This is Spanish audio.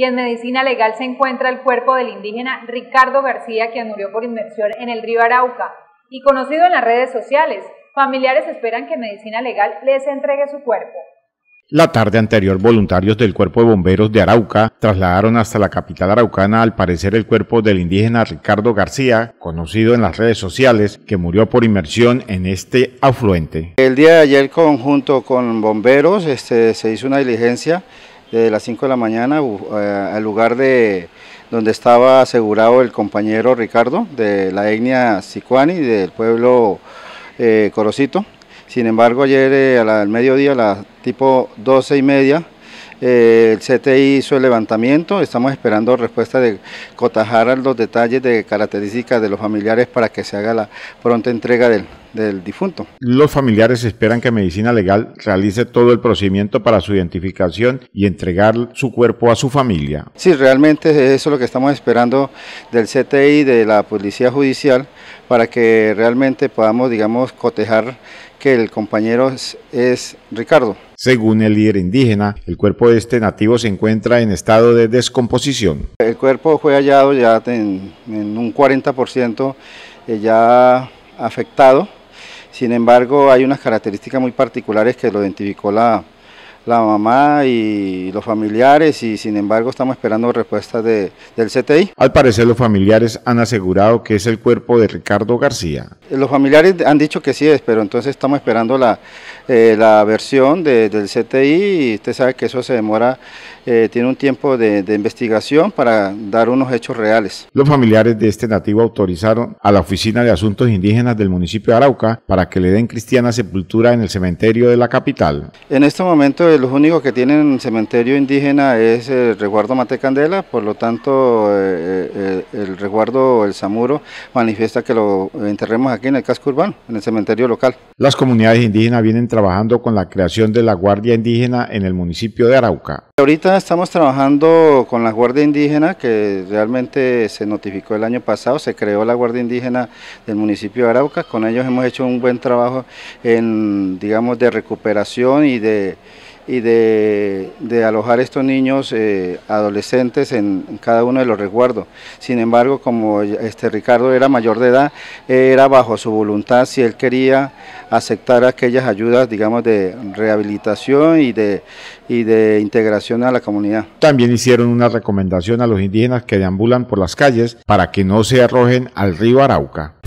y en medicina legal se encuentra el cuerpo del indígena Ricardo García, quien murió por inmersión en el río Arauca y conocido en las redes sociales. Familiares esperan que medicina legal les entregue su cuerpo. La tarde anterior, voluntarios del Cuerpo de Bomberos de Arauca trasladaron hasta la capital araucana al parecer el cuerpo del indígena Ricardo García, conocido en las redes sociales, que murió por inmersión en este afluente. El día de ayer, conjunto con bomberos, este, se hizo una diligencia desde las 5 de la mañana eh, al lugar de donde estaba asegurado el compañero Ricardo de la etnia Sicuani del pueblo eh, Corocito. Sin embargo, ayer eh, al mediodía, a las tipo doce y media, eh, el CTI hizo el levantamiento, estamos esperando respuesta de cotajar los detalles de características de los familiares para que se haga la pronta entrega del, del difunto. Los familiares esperan que Medicina Legal realice todo el procedimiento para su identificación y entregar su cuerpo a su familia. Sí, realmente eso es lo que estamos esperando del CTI, de la Policía Judicial, para que realmente podamos, digamos, cotejar que el compañero es, Ricardo. Según el líder indígena, el cuerpo de este nativo se encuentra en estado de descomposición. El cuerpo fue hallado ya en, en un 40% eh, ya afectado, sin embargo hay unas características muy particulares que lo identificó la, la mamá y los familiares y sin embargo estamos esperando respuestas de, del CTI. Al parecer los familiares han asegurado que es el cuerpo de Ricardo García. Los familiares han dicho que sí es, pero entonces estamos esperando la, eh, versión del CTI y usted sabe que eso se demora, eh, tiene un tiempo de, de investigación para dar unos hechos reales. Los familiares de este nativo autorizaron a la Oficina de Asuntos Indígenas del municipio de Arauca para que le den cristiana sepultura en el cementerio de la capital. En este momento los únicos que tienen cementerio indígena es el resguardo Matecandela, por lo tanto eh, eh, el resguardo El Zamuro manifiesta que lo enterremos aquí en el casco urbano, en el cementerio local. Las comunidades indígenas vienen trabajando con la creación de la Guardia Indígena en el municipio de Arauca. Ahorita estamos trabajando con la Guardia Indígena que realmente se notificó el año pasado, se creó la Guardia Indígena del municipio de Arauca, con ellos hemos hecho un buen trabajo en digamos de recuperación y de y de, alojar estos niños eh, adolescentes en, cada uno de los resguardos. Sin embargo, como este Ricardo era mayor de edad, era bajo su voluntad si él quería aceptar aquellas ayudas, digamos, de rehabilitación y y de integración a la comunidad. También hicieron una recomendación a los indígenas que deambulan por las calles para que no se arrojen al río Arauca.